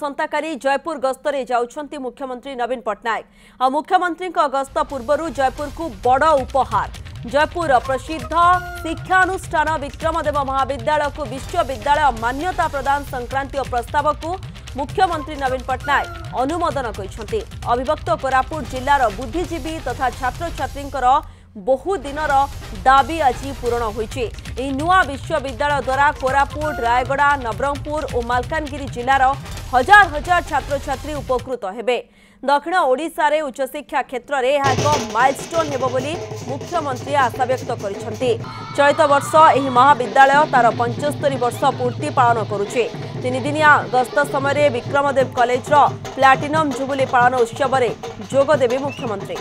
ଆସନ୍ତାକାଲି ଜୟପୁର ଗସ୍ତରେ ଯାଉଛନ୍ତି ମୁଖ୍ୟମନ୍ତ୍ରୀ ନବୀନ ପଟ୍ଟନାୟକ ଆଉ ମୁଖ୍ୟମନ୍ତ୍ରୀଙ୍କ ଗସ୍ତ ପୂର୍ବରୁ ଜୟପୁରକୁ ବଡ଼ ଉପହାର ଜୟପୁର ପ୍ରସିଦ୍ଧ ଶିକ୍ଷାନୁଷ୍ଠାନ ବିକ୍ରମଦେବ ମହାବିଦ୍ୟାଳୟକୁ ବିଶ୍ୱବିଦ୍ୟାଳୟ ମାନ୍ୟତା ପ୍ରଦାନ ସଂକ୍ରାନ୍ତୀୟ ପ୍ରସ୍ତାବକୁ ମୁଖ୍ୟମନ୍ତ୍ରୀ ନବୀନ ପଟ୍ଟନାୟକ ଅନୁମୋଦନ କରିଛନ୍ତି ଅବିଭକ୍ତ କୋରାପୁଟ ଜିଲ୍ଲାର ବୁଦ୍ଧିଜୀବୀ ତଥା ଛାତ୍ରଛାତ୍ରୀଙ୍କର ବହୁ ଦିନର ଦାବି ଆଜି ପୂରଣ ହୋଇଛି ଏହି ନୂଆ ବିଶ୍ୱବିଦ୍ୟାଳୟ ଦ୍ୱାରା କୋରାପୁଟ ରାୟଗଡ଼ା ନବରଙ୍ଗପୁର ଓ ମାଲକାନଗିରି ଜିଲ୍ଲାର ହଜାର ହଜାର ଛାତ୍ରଛାତ୍ରୀ ଉପକୃତ ହେବେ ଦକ୍ଷିଣ ଓଡ଼ିଶାରେ ଉଚ୍ଚଶିକ୍ଷା କ୍ଷେତ୍ରରେ ଏହା ଏକ ମାଇଲଷ୍ଟୋନ୍ ହେବ ବୋଲି ମୁଖ୍ୟମନ୍ତ୍ରୀ ଆଶାବ୍ୟକ୍ତ କରିଛନ୍ତି ଚଳିତ ବର୍ଷ ଏହି ମହାବିଦ୍ୟାଳୟ ତାର ପଞ୍ଚସ୍ତରୀ ବର୍ଷ ପୂର୍ତ୍ତି ପାଳନ କରୁଛି ତିନିଦିନିଆ ଗସ୍ତ ସମୟରେ ବିକ୍ରମଦେବ କଲେଜର ପ୍ଲାଟିନମ୍ ଜୁବୁଲି ପାଳନ ଉତ୍ସବରେ ଯୋଗଦେବେ ମୁଖ୍ୟମନ୍ତ୍ରୀ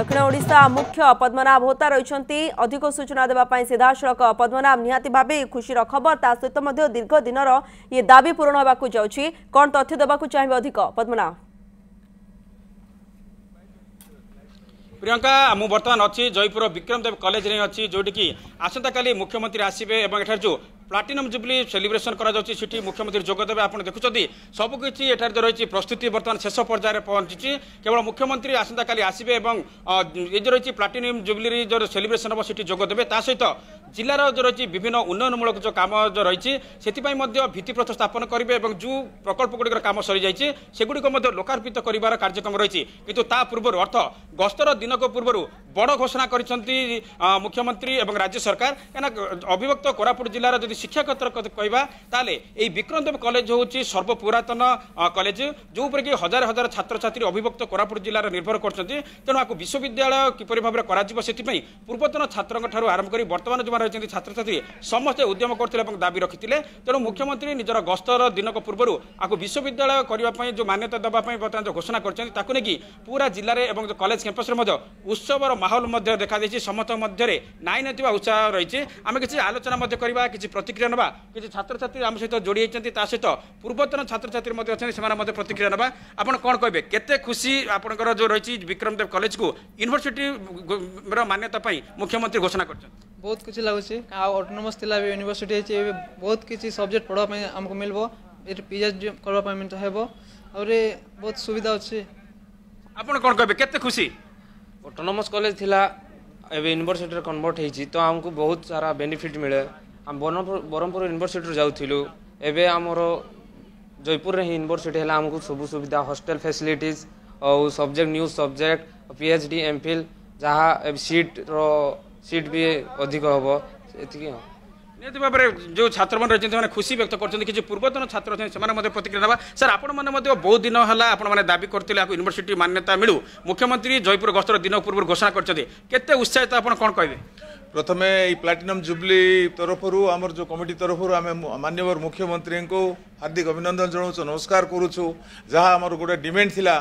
দক্ষিণ ওড়শা মুখ্য পদ্মনাভ হোতা রয়েছেন অধিক সূচনা দেওয়া সিধাসলখ পদ্মনাভ নিহতি ভাবে এই খুশির খবর তা সহ দীর্ঘ দিনর ইয়ে দাবি পূরণ হওয়া যাচ্ছে কণ তথ্য দেওয়া চাহিবে অধিক পদ্মনাভ প্রিয়ঙ্কা মু বর্তমান অছি জয়পুর বিক্রম দেব কলেজ অছি যেটি কি আসন্তকালি মুখ্যমন্ত্রী আসবে এবং এঠার যে প্লাটিনম জুবলি সেলিব্রেশন করা যাচ্ছে সেটি মুখ্যমন্ত্রী যোগ দেবে আপনার দেখুছেন সবুকিছি এটার যে রয়েছে প্রস্তুতি বর্তমানে শেষ পর্যায়ে পৌঁছিছে কেবল মুখ্যমন্ত্রী আসন্তকালি আসবে এবং এই যে রয়েছে প্লাটিনম জুবলি যে সেলিব্রেশন হব সেটি যোগ দেবে তা সহ জেলার যে রয়েছে বিভিন্ন উন্নয়নমূলক যে কাম যে রয়েছে সেপাই ভিত্তিপ্রস্তর স্থাপন করবে এবং যে প্রকল্পগুলির কাম সরি যাই সেগুলি লোকার্পিত করার কার্যক্রম রয়েছে কিন্তু তা পূর্ব অর্থ গস্তর দিনক পূর্ব বড় ঘোষণা করেছেন মুখ্যমন্ত্রী এবং রাজ্য সরকার কেন অবিভক্ত কোরাপুট জেলার যদি ଶିକ୍ଷାଗତର କହିବା ତାହେଲେ ଏଇ ବିକ୍ରମଦେବ କଲେଜ ହେଉଛି ସର୍ବପୁରାତନ କଲେଜ ଯେଉଁପରିକି ହଜାର ହଜାର ଛାତ୍ରଛାତ୍ରୀ ଅଭିଭକ୍ତ କୋରାପୁଟ ଜିଲ୍ଲାରେ ନିର୍ଭର କରୁଛନ୍ତି ତେଣୁ ଆକୁ ବିଶ୍ୱବିଦ୍ୟାଳୟ କିପରି ଭାବରେ କରାଯିବ ସେଥିପାଇଁ ପୂର୍ବତନ ଛାତ୍ରଙ୍କଠାରୁ ଆରମ୍ଭ କରି ବର୍ତ୍ତମାନ ଯେଉଁମାନେ ରହିଛନ୍ତି ଛାତ୍ରଛାତ୍ରୀ ସମସ୍ତେ ଉଦ୍ୟମ କରିଥିଲେ ଏବଂ ଦାବି ରଖିଥିଲେ ତେଣୁ ମୁଖ୍ୟମନ୍ତ୍ରୀ ନିଜର ଗସ୍ତର ଦିନକ ପୂର୍ବରୁ ଆକୁ ବିଶ୍ୱବିଦ୍ୟାଳୟ କରିବା ପାଇଁ ଯେଉଁ ମାନ୍ୟତା ଦେବା ପାଇଁ ବର୍ତ୍ତମାନ ଯେଉଁ ଘୋଷଣା କରିଛନ୍ତି ତାକୁ ନେଇକି ପୁରା ଜିଲ୍ଲାରେ ଏବଂ କଲେଜ କ୍ୟାମ୍ପସ୍ରେ ମଧ୍ୟ ଉତ୍ସବର ମାହୋଲ ମଧ୍ୟ ଦେଖାଯାଇଛି ସମସ୍ତଙ୍କ ମଧ୍ୟରେ ନାଇଁ ନଥିବା ଉତ୍ସାହ ରହିଛି ଆମେ କିଛି ଆଲୋଚନା ମଧ୍ୟ କରିବା କିଛି ପ୍ରତି ପ୍ରତିକ୍ରିୟା ନେବା କିଛି ଛାତ୍ରଛାତ୍ରୀ ଆମ ସହିତ ଯୋଡ଼ି ହୋଇଛନ୍ତି ତା ସହିତ ପୂର୍ବତନ ଛାତ୍ରଛାତ୍ରୀ ମଧ୍ୟ ଅଛନ୍ତି ସେମାନେ ମଧ୍ୟ ପ୍ରତିକ୍ରିୟା ନେବା ଆପଣ କ'ଣ କହିବେ କେତେ ଖୁସି ଆପଣଙ୍କର ଯେଉଁ ରହିଛି ବିକ୍ରମ ଦେବ କଲେଜକୁ ୟୁନିଭର୍ସିଟିର ମାନ୍ୟତା ପାଇଁ ମୁଖ୍ୟମନ୍ତ୍ରୀ ଘୋଷଣା କରିଛନ୍ତି ବହୁତ କିଛି ଲାଗୁଛି ଆଉ ଅଟୋନମସ୍ ଥିଲା ଏବେ ୟୁନିଭର୍ସିଟି ହେଇଛି ଏବେ ବହୁତ କିଛି ସବଜେକ୍ଟ ପଢ଼ିବା ପାଇଁ ଆମକୁ ମିଳିବ ଏଠି ପି ଏଚ୍ ଡି କରିବା ପାଇଁ ମଧ୍ୟ ହେବ ଆହୁରି ବହୁତ ସୁବିଧା ଅଛି ଆପଣ କ'ଣ କହିବେ କେତେ ଖୁସି ଅଟୋନମସ୍ କଲେଜ ଥିଲା ଏବେ ୟୁନିଭର୍ସିଟିରେ କନଭର୍ଟ ହେଇଛି ତ ଆମକୁ ବହୁତ ସାରା ବେନିଫିଟ୍ ମିଳେ ଆମେ ବ୍ରହ୍ମପୁର ବ୍ରହ୍ମପୁର ୟୁନିଭର୍ସିଟିରୁ ଯାଉଥିଲୁ ଏବେ ଆମର ଜୟପୁରରେ ହିଁ ୟୁନିଭର୍ସିଟି ହେଲା ଆମକୁ ସବୁ ସୁବିଧା ହଷ୍ଟେଲ ଫ୍ୟାସିଲିଟିଜ୍ ଆଉ subject new subject P H D M Phil ଯାହା ସିଟ୍ର ସିଟ୍ ବି ଅଧିକ ହେବ ଏତିକି ଆଉ ନିହାତି ଭାବରେ ଯେଉଁ ଛାତ୍ରମାନେ ରହିଛନ୍ତି ସେମାନେ ଖୁସି ବ୍ୟକ୍ତ କରୁଛନ୍ତି କିଛି ପୂର୍ବତନ ଛାତ୍ର ଅଛନ୍ତି ସେମାନେ ମଧ୍ୟ ପ୍ରତିକ୍ରିୟା ନେବା ସାର୍ ଆପଣମାନେ ମଧ୍ୟ ବହୁତ ଦିନ ହେଲା ଆପଣମାନେ ଦାବି କରିଥିଲେ ଆକୁ ୟୁନିଭର୍ସିଟି ମାନ୍ୟତା ମିଳୁ ମୁଖ୍ୟମନ୍ତ୍ରୀ ଜୟପୁର ଗସ୍ତର ଦିନ ପୂର୍ବରୁ ଘୋଷଣା କରିଛନ୍ତି କେତେ ଉତ୍ସାହିତ ଆପଣ କ'ଣ କହିବେ प्रथमे य प्लाटिनम जुबली हमर जो कमिटी तरफु मान्वर मुख्यमन्त्री हार्दिक अभिनन्दन जनाउछु नमस्कार गर्ुछु हमर आम डिन्ड थिला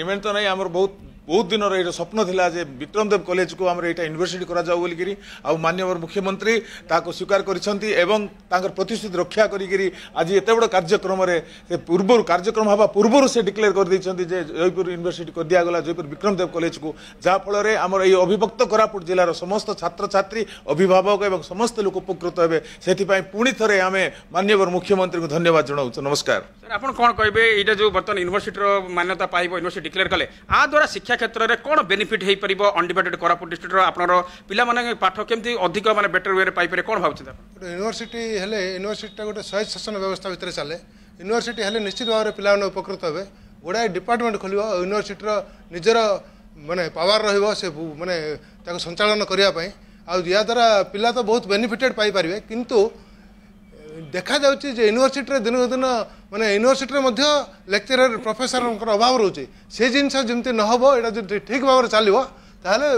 डिमेन्ड त नै हमर बहुत ବହୁତ ଦିନର ଏଇଟା ସ୍ୱପ୍ନ ଥିଲା ଯେ ବିକ୍ରମ ଦେବ କଲେଜକୁ ଆମର ଏଇଟା ୟୁନିଭର୍ସିଟି କରାଯାଉ ବୋଲିକିରି ଆଉ ମାନ୍ୟବର ମୁଖ୍ୟମନ୍ତ୍ରୀ ତାହାକୁ ସ୍ୱୀକାର କରିଛନ୍ତି ଏବଂ ତାଙ୍କର ପ୍ରତିଶ୍ରୁତି ରକ୍ଷା କରିକିରି ଆଜି ଏତେ ବଡ଼ କାର୍ଯ୍ୟକ୍ରମରେ ସେ ପୂର୍ବରୁ କାର୍ଯ୍ୟକ୍ରମ ହେବା ପୂର୍ବରୁ ସେ ଡିକ୍ଲେୟାର କରିଦେଇଛନ୍ତି ଯେ ଜୟପୁର ୟୁନିଭର୍ସିଟି କରିଦିଆଗଲା ଜୟପୁର ବିକ୍ରମ ଦେବ କଲେଜକୁ ଯାହାଫଳରେ ଆମର ଏଇ ଅବିଭକ୍ତ କୋରାପୁଟ ଜିଲ୍ଲାର ସମସ୍ତ ଛାତ୍ରଛାତ୍ରୀ ଅଭିଭାବକ ଏବଂ ସମସ୍ତ ଲୋକ ଉପକୃତ ହେବେ ସେଥିପାଇଁ ପୁଣି ଥରେ ଆମେ ମାନ୍ୟବର ମୁଖ୍ୟମନ୍ତ୍ରୀଙ୍କୁ ଧନ୍ୟବାଦ ଜଣାଉଛୁ ନମସ୍କାର ଆପଣ କ'ଣ କହିବେ ଏଇଟା ଯେଉଁ ବର୍ତ୍ତମାନ ୟୁନିଭର୍ସିଟିର ମାନ୍ୟତା ପାଇବ ୟୁନିଭର୍ସିଟି ଡିକ୍ଲେୟାର କଲେ ଆ ଦ୍ୱାରା ଶିକ୍ଷା শিক্ষা ক্ষেত্রে কোণ বেনিফিট হয়ে পাব অনডিভাইডেড কোরাপুট ডিস্ট্রিক্টর আপনার পিলা মানে পাঠ কেমতি অধিক মানে বেটর ওয়ে পাইপারে কোণ ভাবছেন আপনার ইউনিভার্সিটি হলে ইউনিভার্সিটিটা গোটে সহিত শাসন ব্যবস্থা ভিতরে চলে ইউনিভার্সিটি হলে নিশ্চিত ভাবে পিলা উপকৃত হবে গোড়ায় ডিপার্টমেন্ট খোল ইউনিভার্সিটির নিজের মানে পাওয়ার রহব সে মানে তাকে সঞ্চালন করা আর পিলা তো বহুত বেনিফিটেড পাইপারে কিন্তু ଦେଖାଯାଉଛି ଯେ ୟୁନିଭର୍ସିଟିରେ ଦିନକୁ ଦିନ ମାନେ ୟୁନିଭର୍ସିଟିରେ ମଧ୍ୟ ଲେକ୍ଚରର ପ୍ରଫେସରଙ୍କର ଅଭାବ ରହୁଛି ସେ ଜିନିଷ ଯେମିତି ନ ହେବ ଏଇଟା ଯଦି ଠିକ୍ ଭାବରେ ଚାଲିବ ତାହେଲେ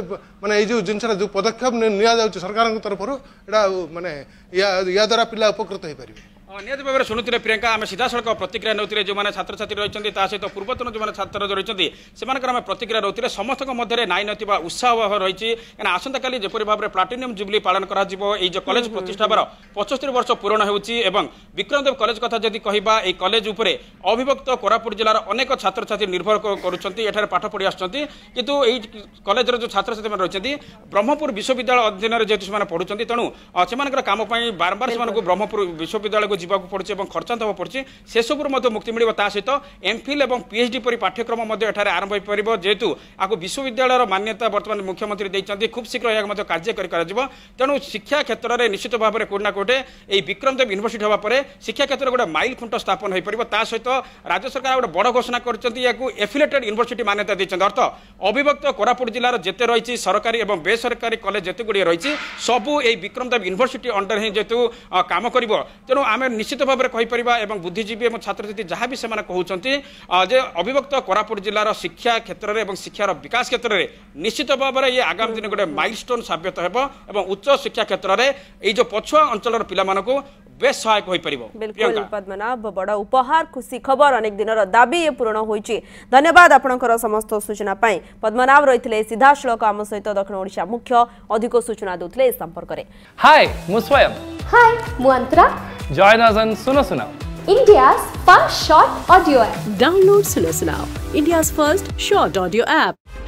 ମାନେ ଏଇ ଯେଉଁ ଜିନିଷଟା ଯେଉଁ ପଦକ୍ଷେପ ନିଆଯାଉଛି ସରକାରଙ୍କ ତରଫରୁ ଏଇଟା ମାନେ ୟା ଦ୍ୱାରା ପିଲା ଉପକୃତ ହେଇପାରିବେ ନିହାତି ଭାବରେ ଶୁଣୁଥିଲେ ପ୍ରିୟଙ୍କା ଆମେ ସିଧାସଳଖ ପ୍ରତିକ୍ରିୟା ନେଉଥିଲେ ଯେଉଁମାନେ ଛାତ୍ରଛାତ୍ରୀ ରହିଛନ୍ତି ତା ସହିତ ପୂର୍ବତନ ଯେଉଁମାନେ ଛାତ୍ର ରହିଛନ୍ତି ସେମାନଙ୍କର ଆମେ ପ୍ରତିକ୍ରିୟା ନେଉଥିଲେ ସମସ୍ତଙ୍କ ମଧ୍ୟରେ ନାଇଁ ନଥିବା ଉତ୍ସାହ ରହିଛି କାରଣ ଆସନ୍ତାକାଲି ଯେପରି ଭାବରେ ପ୍ଲାଟିନିୟମ୍ ଜୁବଲି ପାଳନ କରାଯିବ ଏଇ ଯେଉଁ କଲେଜ ପ୍ରତିଷ୍ଠା ହେବାର ବର୍ଷ ପୂରଣ ହେଉଛି ଏବଂ ବିକ୍ରମଦେବ କଲେଜ କଥା ଯଦି କହିବା ଏହି କଲେଜ ଉପରେ ଅବିଭକ୍ତ କୋରାପୁଟ ଜିଲ୍ଲାର ଅନେକ ଛାତ୍ରଛାତ୍ରୀ ନିର୍ଭର କରୁଛନ୍ତି ଏଠାରେ ପାଠ ପଢ଼ି ଆସୁଛନ୍ତି କିନ୍ତୁ ଏହି କଲେଜର ଯେଉଁ ଛାତ୍ରଛାତ୍ରୀମାନେ ରହିଛନ୍ତି ବ୍ରହ୍ମପୁର ବିଶ୍ୱବିଦ୍ୟାଳୟ ଅଧୀନରେ ଯେହେତୁ ସେମାନେ ପଢ଼ୁଛନ୍ତି ତେଣୁ ସେମାନଙ୍କର କାମ ପାଇଁ ବାରମ୍ବାର ସେମାନଙ୍କୁ ବ୍ରହ୍ମପୁର ବିଶ୍ୱବିଦ୍ୟାଳୟକୁ ଯିବାକୁ ପଡ଼ୁଛି ଏବଂ ଖର୍ଚ୍ଚାନ୍ତ ହେବାକୁ ପଡ଼ୁଛି ସେସବୁରୁ ମଧ୍ୟ ମୁକ୍ତି ମିଳିବ ତା ସହିତ ଏମ୍ଫିଲ୍ ଏବଂ ପିଏଚ୍ଡି ପରି ପାଠ୍ୟକ୍ରମ ମଧ୍ୟ ଏଠାରେ ଆରମ୍ଭ ହୋଇପାରିବ ଯେହେତୁ ଆକୁ ବିଶ୍ୱବିଦ୍ୟାଳୟର ମାନ୍ୟତା ବର୍ତ୍ତମାନ ମୁଖ୍ୟମନ୍ତ୍ରୀ ଦେଇଛନ୍ତି ଖୁବ୍ ଶୀଘ୍ର ଏହାକୁ ମଧ୍ୟ କାର୍ଯ୍ୟକାରୀ କରାଯିବ ତେଣୁ ଶିକ୍ଷା କ୍ଷେତ୍ରରେ ନିଶ୍ଚିତ ଭାବରେ କେଉଁଠି ନା କେଉଁଠି ଏହି ବିକ୍ରମ ଦେବ ୟୁନିଭର୍ସିଟି ହେବା ପରେ ଶିକ୍ଷା କ୍ଷେତ୍ରରେ ଗୋଟେ ମାଇଲ୍ ଖୁଣ୍ଟ ସ୍ଥାପନ ହୋଇପାରିବ ତା ସହିତ ରାଜ୍ୟ ସରକାର ଗୋଟେ ବଡ଼ ଘୋଷଣା କରିଛନ୍ତି ଏହାକୁ ଏଫିଲେଟେଡ୍ ୟୁନିଭର୍ସିଟି ମାନ୍ୟତା ଦେଇଛନ୍ତି ଅର୍ଥ ଅବିଭକ୍ତ କୋରାପୁଟ ଜିଲ୍ଲାର ଯେତେ ରହିଛି ସରକାରୀ ଏବଂ ବେସରକାରୀ କଲେଜ ଯେତେଗୁଡ଼ିଏ ରହିଛି ସବୁ এই বিক্রম দেব ইউনিভার্সিটি অন্ডার হি যেহেতু কাম করব তেমন আমি নিশ্চিত ভাবে কহিপারা এবং বুদ্ধিজীবী এবং ছাত্রছাত্রী যা বি সে কুমার যে অবিভক্ত কোরাপুট জেলার শিক্ষা ক্ষেত্রে এবং শিক্ষার বিকাশ ক্ষেত্রে নিশ্চিত ভাবে ইয়ে আগামী দিনে গোটে মাইলস্টোন সাব্যত হব এবং উচ্চ শিক্ষা ক্ষেত্রে এই যে পছুয়া অঞ্চলের পিলা বেশ বড় উপহার খুশি খবর অনেক দিনর দাবি পূরণ হয়েছে ধন্যবাদ আপনার সমস্ত সূচনা পদ্মনাভ রয়েছে সিধাসলখ আম সহিত দক্ষিণ ওড়িশা মুখ্য অধিক সূচনা দেউলে এ সম্পর্কের হাই মু স্বয়ং হাই মু Antara join us on Suno Sunao. India's first short audio app. Download Suno Sunao, India's first short audio app.